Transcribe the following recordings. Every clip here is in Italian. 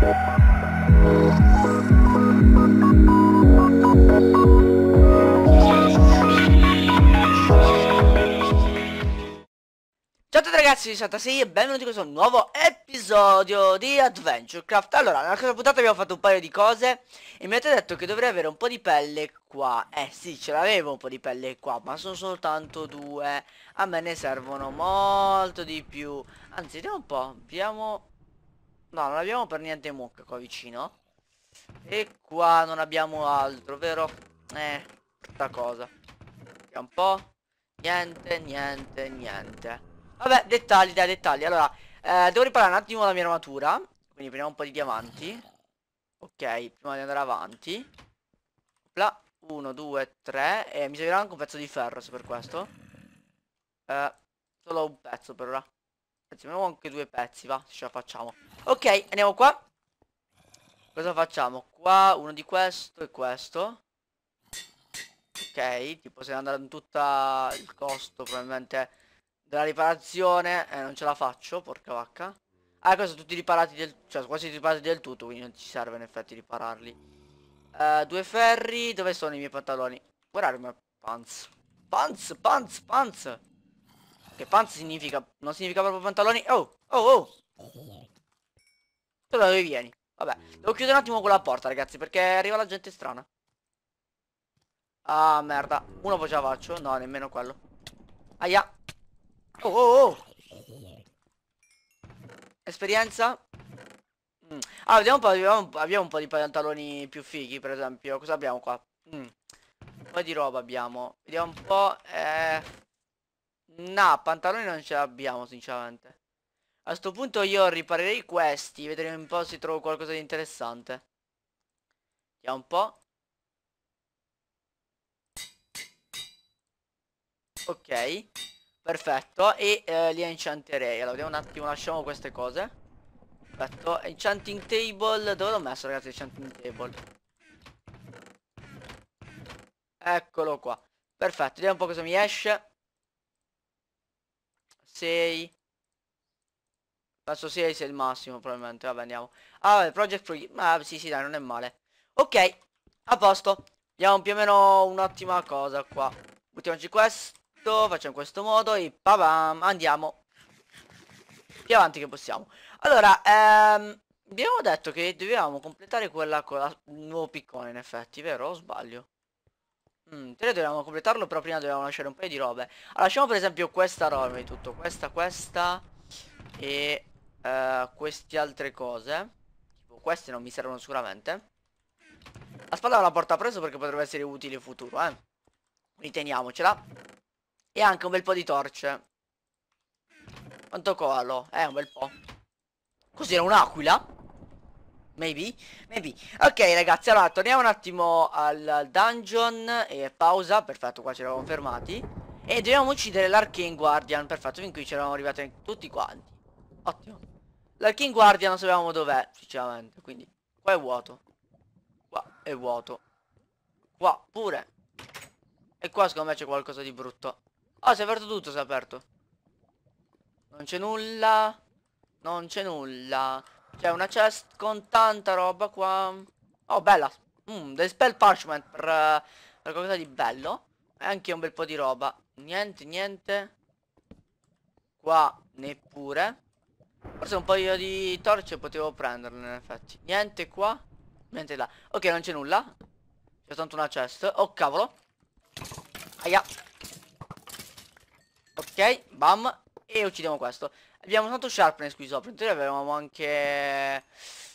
Ciao a tutti ragazzi, sono Tassi e benvenuti in questo nuovo episodio di Adventure Craft Allora, nella scorsa puntata abbiamo fatto un paio di cose E mi avete detto che dovrei avere un po' di pelle qua Eh sì, ce l'avevo un po' di pelle qua, ma sono soltanto due A me ne servono molto di più Anzi, vediamo un po', abbiamo No, non abbiamo per niente mucca qua vicino. E qua non abbiamo altro, vero? Eh, sta cosa. Vediamo un po'. Niente, niente, niente. Vabbè, dettagli, dai, dettagli. Allora, eh, devo riparare un attimo la mia armatura. Quindi prendiamo un po' di diamanti. Ok, prima di andare avanti. Là, 1, 2, 3. E mi servirà anche un pezzo di ferro se per questo. Eh, solo un pezzo per ora. Anzi, abbiamo anche due pezzi, va, ce la facciamo. Ok, andiamo qua. Cosa facciamo? Qua uno di questo e questo. Ok, tipo se ne andrà in tutta il costo probabilmente della riparazione. Eh, non ce la faccio, porca vacca. Ah, questi sono tutti riparati del... Cioè, quasi riparati del tutto, quindi non ci serve in effetti ripararli. Uh, due ferri, dove sono i miei pantaloni? Where are my pants? Pants, pants, pants! Che pants significa... Non significa proprio pantaloni. Oh, oh, oh. Tu da dove vieni? Vabbè, devo chiudere un attimo quella porta, ragazzi, perché arriva la gente strana. Ah, merda. Uno poi ce la faccio. No, nemmeno quello. Aia. Oh, oh, oh. Esperienza? Mm. Ah, vediamo un po', abbiamo, abbiamo, un po' di pantaloni più fighi, per esempio. Cosa abbiamo qua? Mm. Un po' di roba abbiamo. Vediamo un po'. Eh... No, pantaloni non ce l'abbiamo sinceramente. A sto punto io riparerei questi, vedremo un po' se trovo qualcosa di interessante. Vediamo un po'. Ok, perfetto, e eh, li enchanterei. Allora, vediamo un attimo, lasciamo queste cose. Perfetto, enchanting table, dove l'ho messo ragazzi enchanting table? Eccolo qua. Perfetto, vediamo un po' cosa mi esce. 6 Penso 6 è il massimo probabilmente Vabbè andiamo Ah vabbè Project Free Ma ah, sì sì dai non è male Ok A posto Abbiamo più o meno un'ottima cosa qua Buttiamoci questo Facciamo in questo modo E pam Andiamo Più avanti che possiamo Allora ehm, Abbiamo detto che dovevamo completare quella con il nuovo piccone in effetti Vero o sbaglio? Mm, te dobbiamo completarlo però prima dobbiamo lasciare un paio di robe Allora lasciamo per esempio questa roba di tutto Questa, questa E uh, queste altre cose Tipo queste non mi servono sicuramente La spada la porta preso perché potrebbe essere utile in futuro eh Quindi E anche un bel po' di torce Quanto colo? Eh un bel po' Cos'era un'aquila? Maybe? Maybe. Ok ragazzi, allora torniamo un attimo al dungeon e pausa, perfetto, qua ci eravamo fermati. E dobbiamo uccidere l'arcane guardian, perfetto, fin qui ci eravamo arrivati tutti quanti. Ottimo. L'arcane guardian non sapevamo dov'è, sinceramente, quindi qua è vuoto. Qua è vuoto. Qua pure. E qua secondo me c'è qualcosa di brutto. oh, si è aperto tutto, si è aperto. Non c'è nulla. Non c'è nulla. C'è una chest con tanta roba qua. Oh, bella. Mm, del spell parchment per, eh, per qualcosa di bello. E anche un bel po' di roba. Niente, niente. Qua neppure. Forse un paio di torce potevo prenderle in effetti. Niente qua. Niente là. Ok, non c'è nulla. C'è tanto una chest. Oh, cavolo. Aia. Ok, bam. E uccidiamo questo. Abbiamo usato sharpness qui sopra In teoria avevamo anche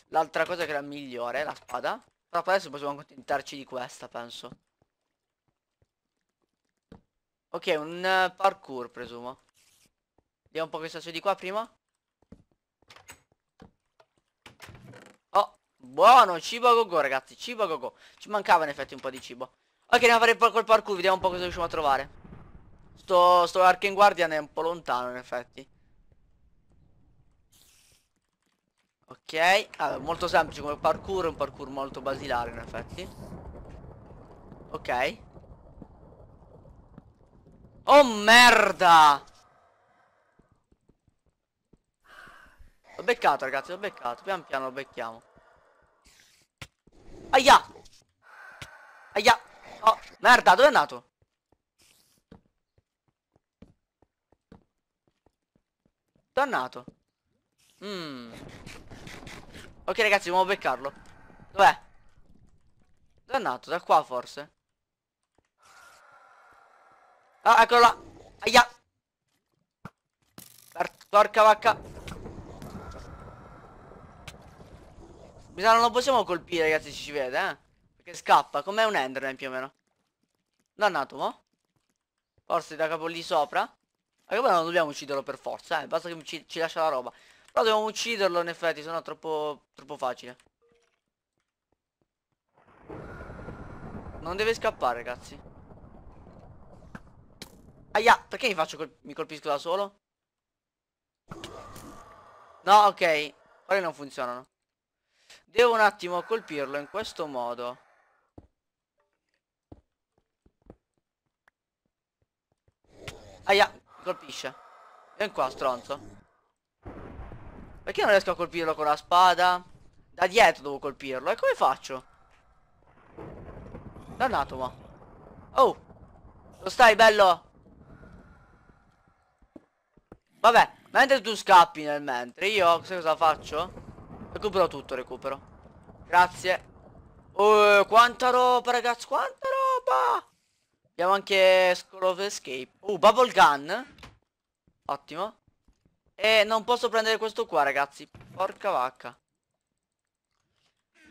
L'altra cosa che era migliore La spada Però adesso possiamo accontentarci di questa penso Ok un eh, parkour presumo Vediamo un po' che sta di qua prima Oh Buono cibo a go ragazzi Cibo a go Ci mancava in effetti un po' di cibo Ok andiamo a fare col parkour Vediamo un po' cosa riusciamo a trovare Sto, sto Arcane Guardian è un po' lontano in effetti Ok, allora, molto semplice come parkour, un parkour molto basilare in effetti. Ok. Oh merda! L'ho beccato ragazzi, l'ho beccato, pian piano lo becchiamo. Aia! Aia! Oh, merda, dove è andato? Dannato. Mm. Ok ragazzi, dobbiamo beccarlo. Dov'è? Dove è andato? Da qua forse? Ah, eccolo là. Aia. Porca vacca. Mi sa non lo possiamo colpire ragazzi, ci, ci vede, eh. Perché scappa, come un enderman più o meno. Dannato, mo? Forse da capo lì sopra? Ma come non dobbiamo ucciderlo per forza, eh. Basta che ci, ci lascia la roba. Però dobbiamo ucciderlo in effetti, sennò troppo, troppo facile. Non deve scappare, ragazzi. Aia, perché mi faccio col mi colpisco da solo? No, ok. Quelle non funzionano. Devo un attimo colpirlo in questo modo. Aia, colpisce. Vieni qua, stronzo. Perché non riesco a colpirlo con la spada? Da dietro devo colpirlo. E come faccio? Dannato ma. Oh! Lo stai bello? Vabbè, mentre tu scappi nel mentre, io sai cosa faccio? Recupero tutto, recupero. Grazie. Oh, quanta roba ragazzi, quanta roba! Abbiamo anche Skull of Escape. Oh, Bubble Gun. Ottimo. E non posso prendere questo qua ragazzi Porca vacca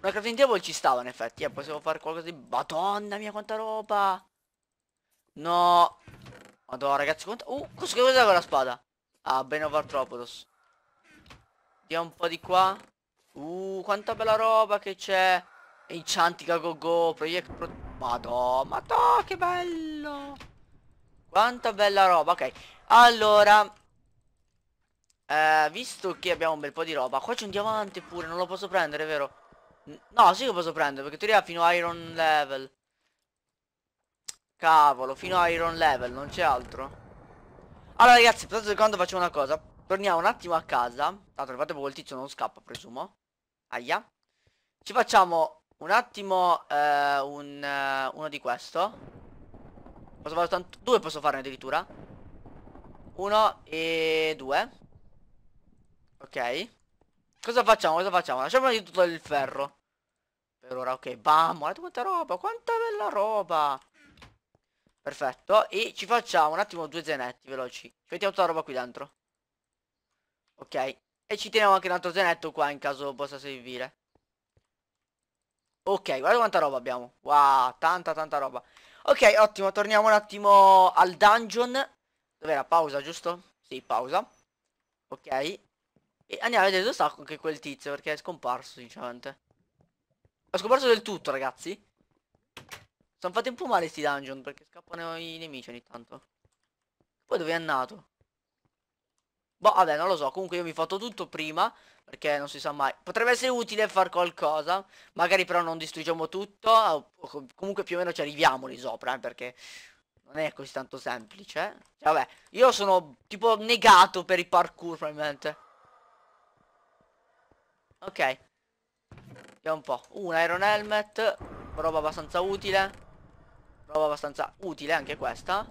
Una crafting table ci stava in effetti Eh possiamo fare qualcosa di Madonna mia quanta roba No Madonna ragazzi quanta Uh cosa cos'è quella spada Ah bene Vartropodos Andiamo un po' di qua Uh quanta bella roba che c'è Enchantica go go Project pro Madonna Madonna che bello Quanta bella roba Ok Allora eh, visto che abbiamo un bel po' di roba, qua c'è un diamante pure, non lo posso prendere, vero? no, sì che posso prendere, perché teoria fino a Iron Level. Cavolo, fino a Iron Level, non c'è altro. Allora ragazzi, per un secondo facciamo una cosa. Torniamo un attimo a casa. Tanto nel frattempo quel tizio non scappa, presumo. Aia. Ci facciamo un attimo eh, un, eh, uno di questo. Posso fare tanto... Due posso farne addirittura. Uno e due. Ok. Cosa facciamo? Cosa facciamo? Lasciamo di tutto il ferro. Per ora, ok. Bam, guardate quanta roba. Quanta bella roba. Perfetto. E ci facciamo un attimo due zenetti veloci. Ci mettiamo tutta la roba qui dentro. Ok. E ci teniamo anche un altro zenetto qua in caso possa servire. Ok, guarda quanta roba abbiamo. Wow, tanta tanta roba. Ok, ottimo, torniamo un attimo al dungeon. Dov'era? Pausa, giusto? Sì, pausa. Ok. E andiamo a vedere dove sta anche quel tizio perché è scomparso sinceramente. È scomparso del tutto ragazzi. Sono fatti un po' male sti dungeon perché scappano i nemici ogni tanto. Poi dove è andato? Boh, vabbè, non lo so. Comunque io mi ho fatto tutto prima. Perché non si sa mai. Potrebbe essere utile far qualcosa. Magari però non distruggiamo tutto. Ah, comunque più o meno ci arriviamo lì sopra. Eh, perché non è così tanto semplice. Eh. Cioè, vabbè, io sono tipo negato per i parkour probabilmente. Ok Vediamo un po' Un Iron Helmet Roba abbastanza utile Roba abbastanza utile anche questa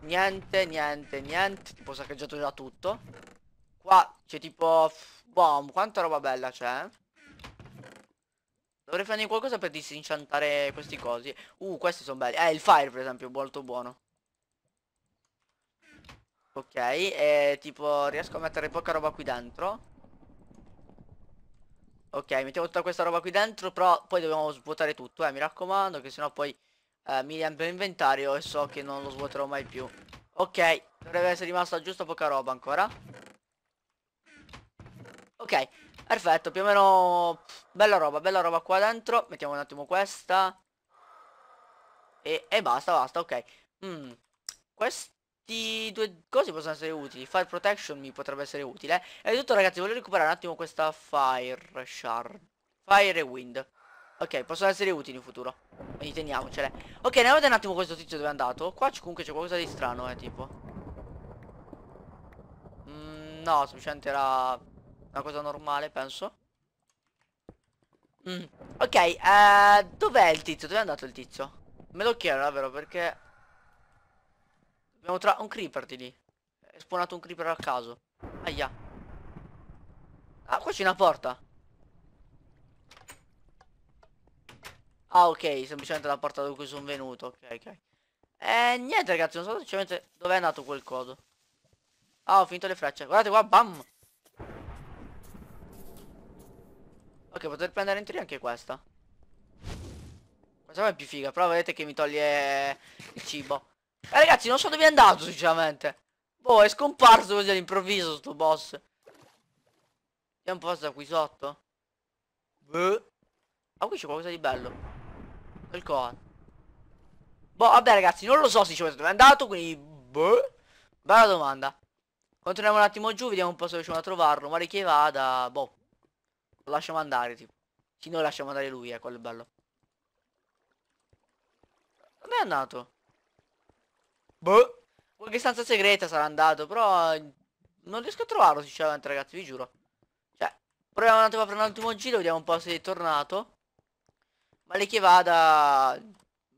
Niente, niente, niente Tipo saccheggiato già tutto Qua c'è tipo Boom, quanta roba bella c'è eh. Dovrei fare qualcosa per disinciantare questi cosi Uh, questi sono belli Eh, il fire per esempio, molto buono Ok, e tipo riesco a mettere poca roba qui dentro Ok, mettiamo tutta questa roba qui dentro, però poi dobbiamo svuotare tutto, eh, mi raccomando, che sennò poi eh, mi riempio l'inventario e so che non lo svuoterò mai più. Ok, dovrebbe essere rimasta giusto poca roba ancora. Ok, perfetto, più o meno... Bella roba, bella roba qua dentro. Mettiamo un attimo questa. E, e basta, basta, ok. Mm. Questo questi due cose possono essere utili Fire protection mi potrebbe essere utile E tutto ragazzi voglio recuperare un attimo questa fire shard Fire e wind Ok possono essere utili in futuro Quindi teniamocele Ok andiamo a vedere un attimo questo tizio dove è andato Qua comunque c'è qualcosa di strano eh tipo mm, No semplicemente era una cosa normale penso mm. Ok eh, Dov'è il tizio? Dove è andato il tizio? Me lo chiedo davvero perché Abbiamo tra... un creeper di lì. È spawnato un creeper a caso. Aia. Ah, qua c'è una porta. Ah, ok, semplicemente la porta da cui sono venuto. Ok, ok. Eh, niente ragazzi, non so semplicemente dove è andato quel coso. Ah, ho finito le frecce. Guardate qua, bam! Ok, poter prendere in teoria anche questa. Questa qua è più figa, però vedete che mi toglie il cibo. E eh, ragazzi non so dove è andato sinceramente Boh è scomparso così all'improvviso sto boss C'è un posto qui sotto Beh. Ah qui c'è qualcosa di bello Quel coan Boh vabbè ragazzi non lo so sinceramente dove è andato quindi Beh. Bella domanda Continuiamo un attimo giù vediamo un po' se riusciamo a trovarlo Ma che vada boh Lo lasciamo andare tipo Sì noi lasciamo andare lui eh quello è bello Dove è andato? Boh. Qualche stanza segreta sarà andato, però eh, non riesco a trovarlo sinceramente ragazzi, vi giuro. Cioè, proviamo un attimo a fare un ultimo giro, vediamo un po' se è tornato. Ma lei che vada,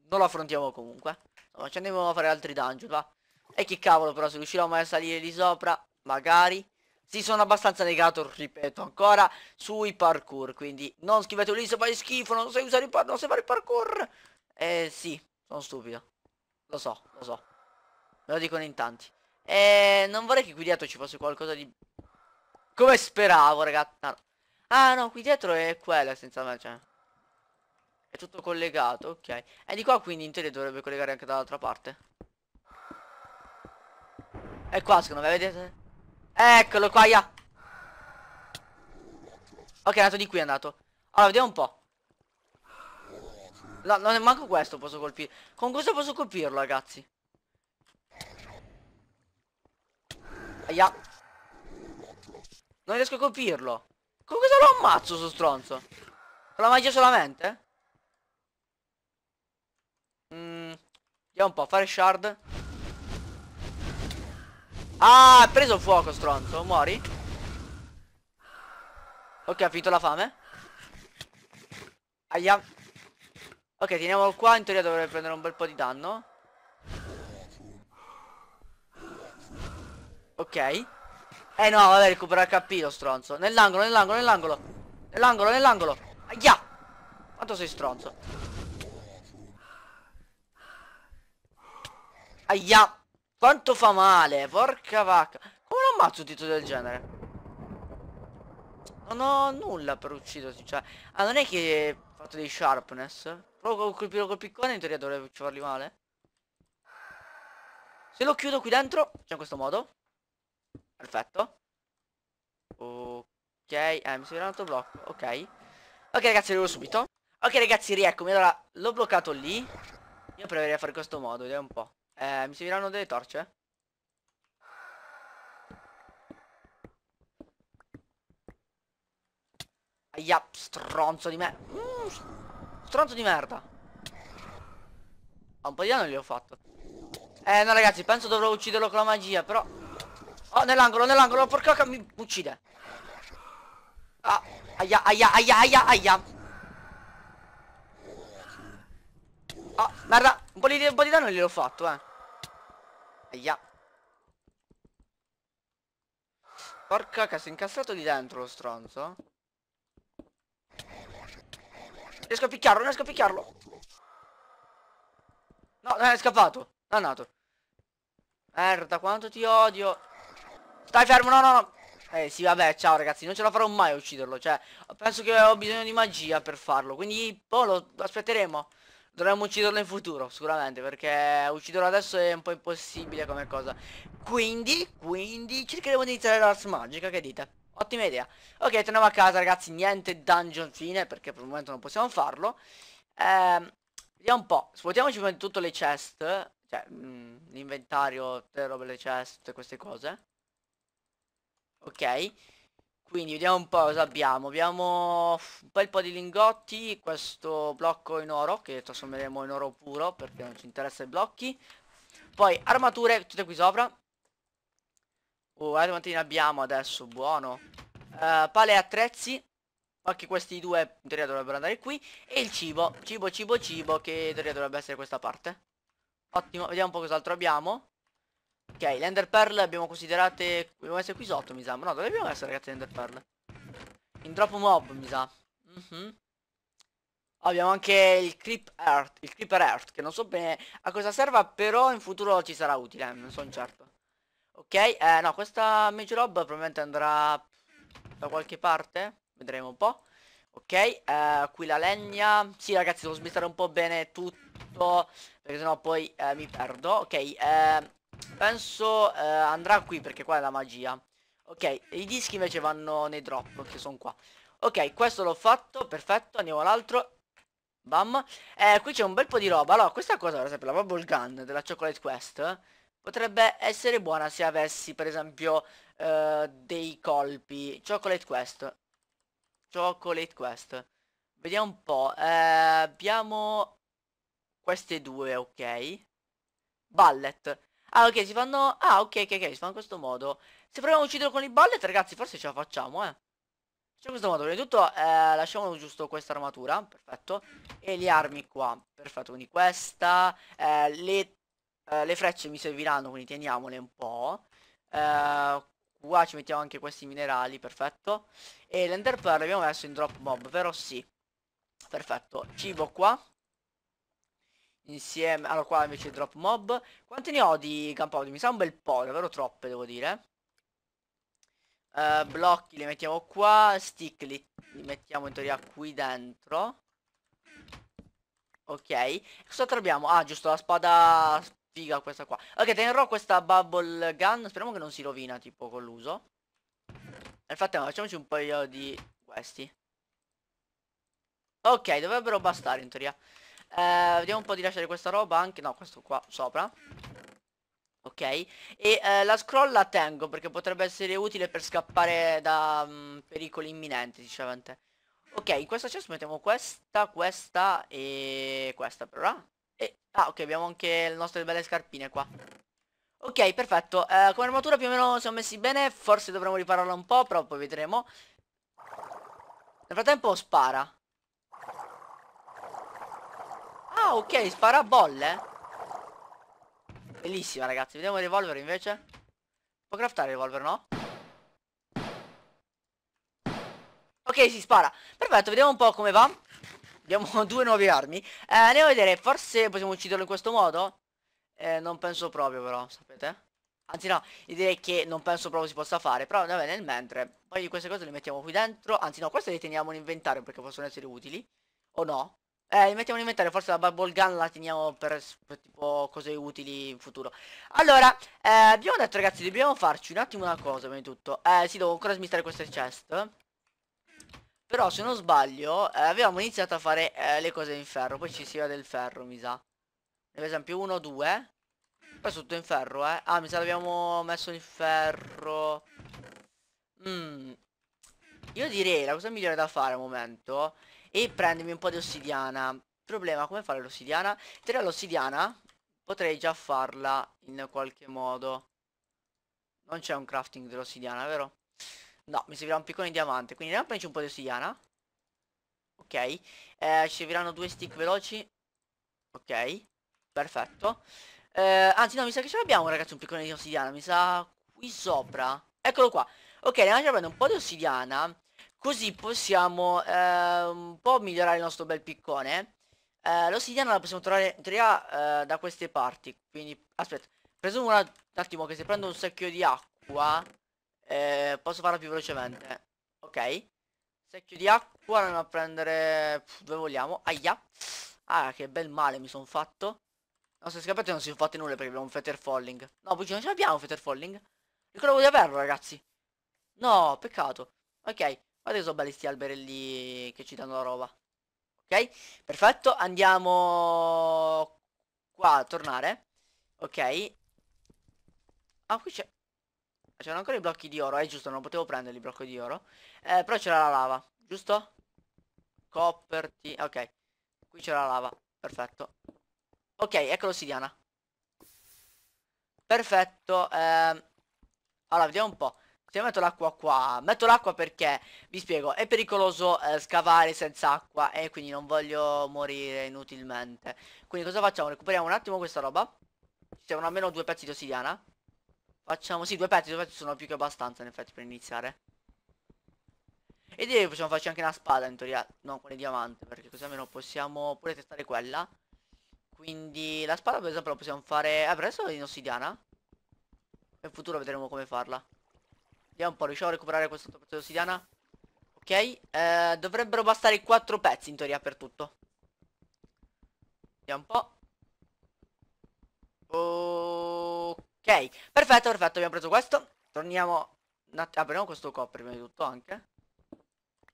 non lo affrontiamo comunque. Insomma, ci andiamo a fare altri dungeon, va. E che cavolo però, se riuscirò mai a salire lì sopra, magari. Sì, sono abbastanza negato, ripeto ancora, sui parkour. Quindi non scrivete lì se fai schifo, non sai usare il parkour, non sai fare il parkour. Eh sì, sono stupido. Lo so, lo so. Me lo dicono in tanti. E eh, non vorrei che qui dietro ci fosse qualcosa di... Come speravo, ragazzi. No. Ah, no, qui dietro è quella, senza me, cioè. È tutto collegato, ok. E di qua, quindi, in teoria dovrebbe collegare anche dall'altra parte. E qua, secondo me, vedete? Eccolo qua, ya. Ok, è andato di qui, è andato. Allora, vediamo un po'. No, non è manco questo posso colpire. Con cosa posso colpirlo, ragazzi? Aia. Non riesco a colpirlo. Con cosa lo ammazzo sto stronzo? Con la magia solamente? Mm, vediamo un po', a fare shard. Ah, ha preso fuoco stronzo, muori. Ok, ha finito la fame. Aia. Ok, teniamolo qua, in teoria dovrei prendere un bel po' di danno. Ok Eh no vabbè recupera HP lo stronzo Nell'angolo nell'angolo nell'angolo Nell'angolo nell'angolo Aia Quanto sei stronzo Aia Quanto fa male Porca vacca Come lo ammazzo un titolo del genere Non ho nulla per uccidersi cioè. Ah non è che ho fatto dei sharpness Provo a colpirlo col piccone in teoria dovrei farli male se lo chiudo qui dentro, cioè in questo modo Perfetto. Ok, eh, mi serve un altro blocco, ok. Ok ragazzi, arrivo subito. Ok ragazzi, rieccomi. Allora, l'ho bloccato lì. Io proverei a fare questo modo, vediamo un po'. Eh, mi serviranno delle torce? Aia, stronzo di me. Mm, stronzo di merda. Ah, un po' di danno gli ho fatto. Eh, no ragazzi, penso dovrò ucciderlo con la magia, però... Oh, nell'angolo, nell'angolo, porca cacca, mi uccide. Ah, aia, aia, aia, aia, aia. Oh, merda, un po' di, un po di danno gliel'ho fatto, eh. Aia. Porca cacca, si è incastrato lì dentro lo stronzo. Riesco a picchiarlo, non riesco a picchiarlo. No, non è scappato. Dannato. Merda, quanto ti odio. Stai fermo, no, no, no. Eh sì, vabbè, ciao ragazzi, non ce la farò mai a ucciderlo, cioè, penso che ho bisogno di magia per farlo, quindi, boh, lo aspetteremo. Dovremmo ucciderlo in futuro, sicuramente, perché ucciderlo adesso è un po' impossibile come cosa. Quindi, quindi, cercheremo di iniziare l'Ars Magica, che dite? Ottima idea. Ok, torniamo a casa, ragazzi, niente dungeon fine, perché per il momento non possiamo farlo. Ehm, vediamo un po', svuotiamoci prima di tutto le chest, cioè, mm, l'inventario, tutte le robe, le chest, tutte queste cose ok? Quindi vediamo un po' cosa abbiamo. Abbiamo un bel po' di lingotti, questo blocco in oro che trasformeremo in oro puro perché non ci interessa i blocchi. Poi armature tutte qui sopra. Oh, guardate quanti ne abbiamo adesso, buono. Uh, pale e attrezzi. Anche questi due in teoria dovrebbero andare qui. E il cibo, cibo, cibo, cibo che in teoria dovrebbe essere questa parte. Ottimo, vediamo un po' cos'altro abbiamo. Ok, le Ender Pearl abbiamo considerate... Dobbiamo essere qui sotto, mi sa. no, dove dobbiamo essere, ragazzi, le Ender Pearl? In drop mob, mi sa. Mm -hmm. Abbiamo anche il Creep Earth, il Creeper Earth, che non so bene a cosa serva, però in futuro ci sarà utile, eh, non sono certo. Ok, eh, no, questa Mage Rob probabilmente andrà da qualche parte, vedremo un po'. Ok, eh, qui la legna. Sì, ragazzi, devo smistare un po' bene tutto, perché sennò poi eh, mi perdo. Ok, eh Penso eh, andrà qui perché qua è la magia Ok, i dischi invece vanno nei drop che sono qua Ok, questo l'ho fatto, perfetto, andiamo all'altro Bam eh, qui c'è un bel po' di roba Allora, questa cosa, per esempio, la bubble gun della Chocolate Quest eh, Potrebbe essere buona se avessi, per esempio, eh, dei colpi Chocolate Quest Chocolate Quest Vediamo un po' eh, Abbiamo queste due, ok Ballet Ah ok si fanno Ah ok ok ok si fanno in questo modo Se proviamo a ucciderlo con i bullet ragazzi forse ce la facciamo eh Facciamo in questo modo Prima di tutto eh, lasciamo giusto questa armatura Perfetto E le armi qua Perfetto quindi questa eh, le, eh, le, frecce mi serviranno quindi teniamole un po' eh, Qua ci mettiamo anche questi minerali Perfetto E l'enderpearl abbiamo messo in drop mob vero? Sì Perfetto Cibo qua Insieme, allora qua invece drop mob Quante ne ho di campotti? Mi sa un bel po', davvero troppe devo dire uh, Blocchi li mettiamo qua Stick li, li mettiamo in teoria qui dentro Ok Cos'altro abbiamo? Ah giusto la spada figa questa qua Ok tenerò questa bubble gun Speriamo che non si rovina tipo con l'uso Nel frattempo facciamoci un paio di questi Ok dovrebbero bastare in teoria eh, vediamo un po' di lasciare questa roba anche no questo qua sopra ok e eh, la scroll la tengo perché potrebbe essere utile per scappare da mh, mm, pericoli imminenti diceva ok in questa chest mettiamo questa questa e questa però e ah ok abbiamo anche le nostre belle scarpine qua Ok, perfetto. Eh, come armatura più o meno siamo messi bene. Forse dovremmo ripararla un po', però poi vedremo. Nel frattempo spara. Ah, ok, spara bolle. Bellissima, ragazzi. Vediamo il revolver, invece. Può craftare il revolver, no? Ok, si spara. Perfetto, vediamo un po' come va. Abbiamo due nuove armi. Eh, andiamo a vedere, forse possiamo ucciderlo in questo modo? Eh, non penso proprio, però, sapete? Anzi no, direi che non penso proprio si possa fare Però va bene, nel mentre Poi queste cose le mettiamo qui dentro Anzi no, queste le teniamo in inventario perché possono essere utili O no? Eh, li mettiamo in inventario, forse la bubble gun la teniamo per, per tipo cose utili in futuro. Allora, eh, abbiamo detto ragazzi, dobbiamo farci un attimo una cosa, prima di tutto. Eh, sì, devo ancora smistare queste chest. Però, se non sbaglio, eh, avevamo iniziato a fare eh, le cose in ferro. Poi ci si vede il ferro, mi sa. Per esempio, uno, due. Poi tutto in ferro, eh. Ah, mi sa l'abbiamo messo in ferro. Mmm. Io direi, la cosa migliore da fare al momento e prendermi un po' di ossidiana Problema, come fare l'ossidiana? In l'ossidiana potrei già farla in qualche modo Non c'è un crafting dell'ossidiana, vero? No, mi servirà un piccone di diamante Quindi andiamo a prenderci un po' di ossidiana Ok eh, Ci serviranno due stick veloci Ok Perfetto eh, Anzi no, mi sa che ce l'abbiamo ragazzi un piccone di ossidiana Mi sa qui sopra Eccolo qua Ok, andiamo a prendere un po' di ossidiana Così possiamo eh, un po' migliorare il nostro bel piccone. Eh, l'ossidiana la possiamo trovare in teoria eh, da queste parti. Quindi, aspetta, presumo un attimo che se prendo un secchio di acqua eh, posso farla più velocemente. Ok. Secchio di acqua, andiamo a prendere pff, dove vogliamo. Aia. Ah, che bel male mi sono fatto. No, se scappate non si sono fatte nulla perché abbiamo un Fetter Falling. No, poi non ce l'abbiamo un Fetter Falling. Ricordavo di averlo, ragazzi. No, peccato. Ok, Guarda che sono belli sti alberelli che ci danno la roba. Ok? Perfetto, andiamo qua a tornare. Ok. Ah, qui c'è... C'erano ancora i blocchi di oro, è eh, giusto, non potevo prendere i blocchi di oro. Eh, però c'era la lava, giusto? Copperti, ok. Qui c'era la lava, perfetto. Ok, ecco l'ossidiana. Perfetto. Eh, allora, vediamo un po'. Se cioè, metto l'acqua qua, metto l'acqua perché, vi spiego, è pericoloso eh, scavare senza acqua e quindi non voglio morire inutilmente. Quindi cosa facciamo? Recuperiamo un attimo questa roba. Ci servono almeno due pezzi di ossidiana. Facciamo, sì, due pezzi, due pezzi sono più che abbastanza in effetti per iniziare. E direi che possiamo farci anche una spada in teoria, non quella di diamante, perché così almeno possiamo pure testare quella. Quindi la spada per esempio la possiamo fare... Ah, per adesso è in ossidiana. Nel futuro vedremo come farla. Vediamo un po', riusciamo a recuperare questo 8% di ossidiana? Ok, eh, dovrebbero bastare quattro pezzi in teoria per tutto. Vediamo un po'. Ok, perfetto, perfetto, abbiamo preso questo. Torniamo... Apriamo ah, questo copper prima di tutto anche.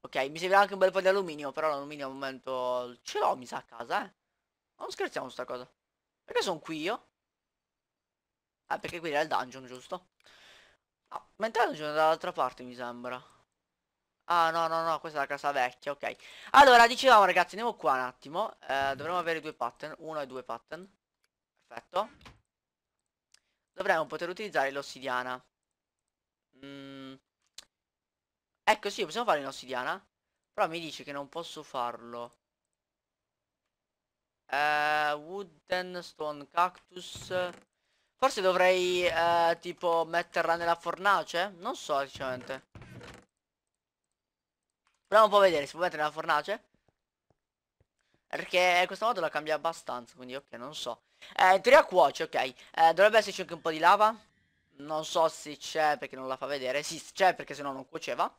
Ok, mi serve anche un bel po' di alluminio, però l'alluminio al momento ce l'ho, mi sa, a casa, eh. Non scherziamo sta cosa. Perché sono qui io? Ah, perché qui era il dungeon, giusto? Ah, ma intanto c'è dall'altra parte mi sembra. Ah no no no, questa è la casa vecchia, ok. Allora, dicevamo ragazzi, andiamo qua un attimo. Eh, dovremmo avere due pattern, uno e due pattern. Perfetto. Dovremmo poter utilizzare l'ossidiana. Mm. Ecco sì, possiamo fare in Però mi dice che non posso farlo. Eh, wooden Stone Cactus Forse dovrei eh, tipo metterla nella fornace? Non so sinceramente. Proviamo un po' a vedere, si può mettere nella fornace? Perché questa moto la cambia abbastanza, quindi ok, non so. Eh, in teoria cuoce, ok. Eh, dovrebbe esserci anche un po' di lava. Non so se c'è perché non la fa vedere. Sì, c'è perché sennò non cuoceva.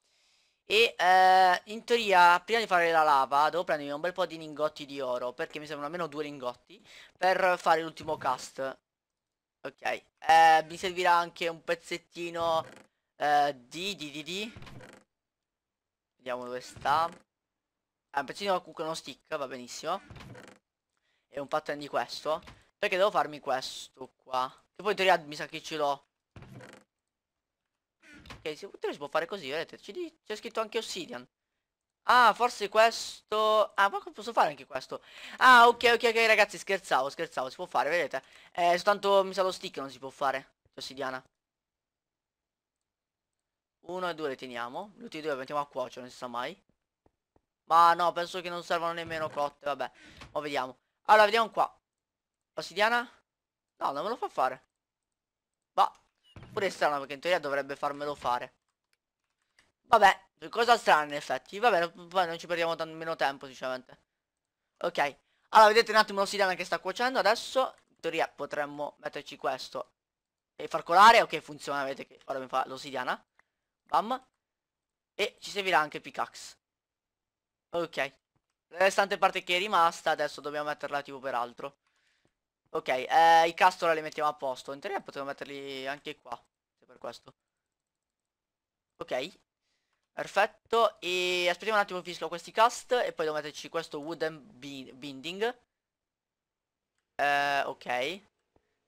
E eh, in teoria prima di fare la lava devo prendermi un bel po' di lingotti di oro Perché mi servono almeno due lingotti Per fare l'ultimo cast Ok, eh, mi servirà anche un pezzettino eh, di, di, di, di. Vediamo dove sta. Ah, un pezzettino con uno stick, va benissimo. E un pattern di questo. Perché devo farmi questo qua. Che poi in teoria mi sa che ce l'ho. Ok, si può fare così, vedete, c'è scritto anche obsidian. Ah, forse questo... Ah, ma posso fare anche questo? Ah, ok, ok, ok, ragazzi, scherzavo, scherzavo, si può fare, vedete? Eh, soltanto mi sa lo stick non si può fare, l'ossidiana. Cioè, Uno e due le teniamo, gli ultimi due li mettiamo a cuocere, non si sa mai. Ma no, penso che non servano nemmeno cotte, vabbè. Ma vediamo. Allora, vediamo qua. L'ossidiana? No, non me lo fa fare. Ma, pure è strano, perché in teoria dovrebbe farmelo fare. Vabbè, Cosa strana in effetti. Vabbè, poi non ci perdiamo tanto meno tempo, sinceramente. Ok. Allora, vedete un attimo l'ossidiana che sta cuocendo adesso. In teoria potremmo metterci questo e far colare. Ok, funziona, vedete che ora mi fa l'ossidiana. Bam. E ci servirà anche il pickaxe. Ok. La restante parte che è rimasta adesso dobbiamo metterla tipo per altro. Ok, eh, i castor li mettiamo a posto. In teoria potremmo metterli anche qua. Per questo. Ok, Perfetto, e aspettiamo un attimo che finiscono questi cast e poi devo metterci questo wooden binding. Eh, ok.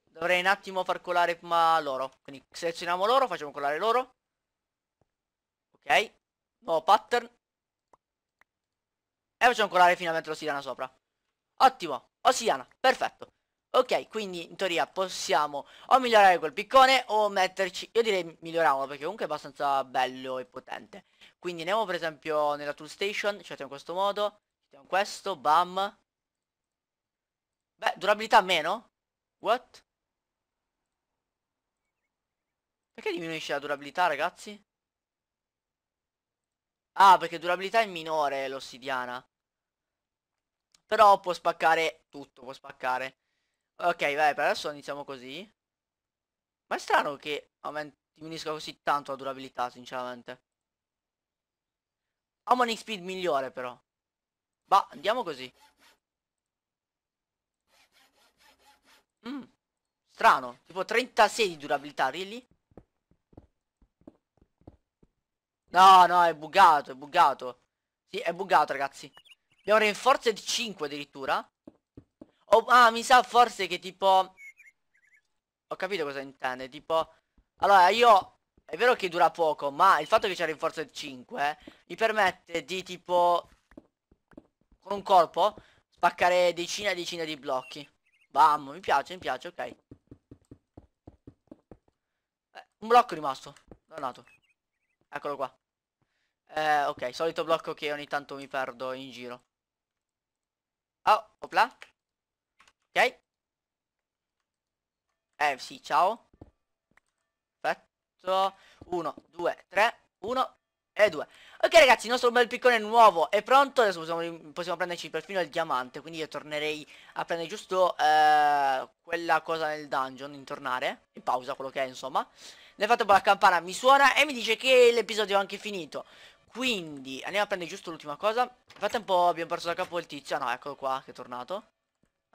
Dovrei un attimo far colare prima loro. Quindi selezioniamo loro, facciamo colare loro. Ok. Nuovo pattern. E facciamo colare finalmente l'ossidiana sopra. Ottimo, ossidiana, perfetto. Ok, quindi in teoria possiamo o migliorare quel piccone o metterci, io direi miglioriamolo perché comunque è abbastanza bello e potente. Quindi andiamo per esempio nella tool station, ci mettiamo in questo modo, ci mettiamo questo, bam. Beh, durabilità meno? What? Perché diminuisce la durabilità ragazzi? Ah, perché durabilità è minore l'ossidiana. Però può spaccare tutto, può spaccare. Ok, vai, per adesso iniziamo così. Ma è strano che diminuisca così tanto la durabilità, sinceramente. Ha un speed migliore, però. Ma andiamo così. Mm, strano. Tipo 36 di durabilità, really? No, no, è bugato, è bugato. Sì, è bugato, ragazzi. Abbiamo di 5 addirittura. Oh, ah, mi sa forse che tipo... Ho capito cosa intende, tipo... Allora, io... È vero che dura poco, ma il fatto che c'è rinforzo del 5 eh, mi permette di tipo... Con un colpo spaccare decine e decine di blocchi. Bam, mi piace, mi piace, ok. Eh, un blocco rimasto, donato. Eccolo qua. Eh, ok, solito blocco che ogni tanto mi perdo in giro. Oh, opla. Ok? Eh sì, ciao. Perfetto. 1, 2, 3, 1 e 2. Ok ragazzi, il nostro bel piccone nuovo è pronto. Adesso possiamo, possiamo prenderci perfino il diamante. Quindi io tornerei a prendere giusto eh, quella cosa nel dungeon, in tornare. In pausa, quello che è insomma. Nel frattempo la campana mi suona e mi dice che l'episodio è anche finito. Quindi andiamo a prendere giusto l'ultima cosa Nel frattempo abbiamo perso da capo il tizio ah, No eccolo qua che è tornato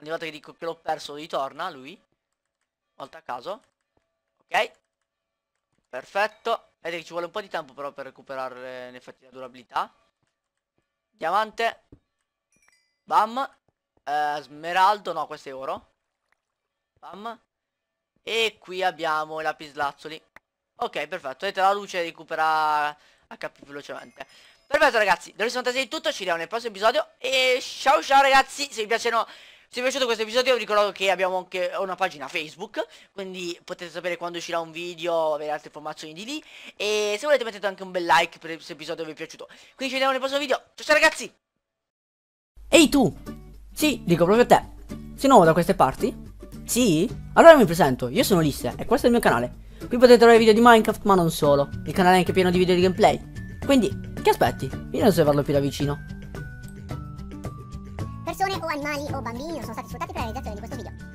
Ogni volta che dico che l'ho perso ritorna lui. Volta a caso. Ok. Perfetto. Vedete che ci vuole un po' di tempo però per recuperare in effetti la durabilità. Diamante. Bam. Eh, smeraldo. No, questo è oro. Bam. E qui abbiamo i lapislazzoli. Ok, perfetto. Vedete la luce recupera HP velocemente. Perfetto ragazzi, dove sono Fantasia di tutto, ci vediamo nel prossimo episodio e ciao ciao ragazzi, se vi piacciono se vi è piaciuto questo episodio vi ricordo che abbiamo anche una pagina Facebook, quindi potete sapere quando uscirà un video, o avere altre informazioni di lì. E se volete mettete anche un bel like per questo episodio vi è piaciuto. Quindi ci vediamo nel prossimo video. Ciao ciao ragazzi! Ehi tu! Sì, dico proprio a te. Sei nuovo da queste parti? Sì? Allora mi presento, io sono Lisse e questo è il mio canale. Qui potete trovare video di Minecraft ma non solo. Il canale è anche pieno di video di gameplay. Quindi, che aspetti? Vieni a osservarlo più da vicino persone o animali o bambini non sono stati sfruttati per la realizzazione di questo video.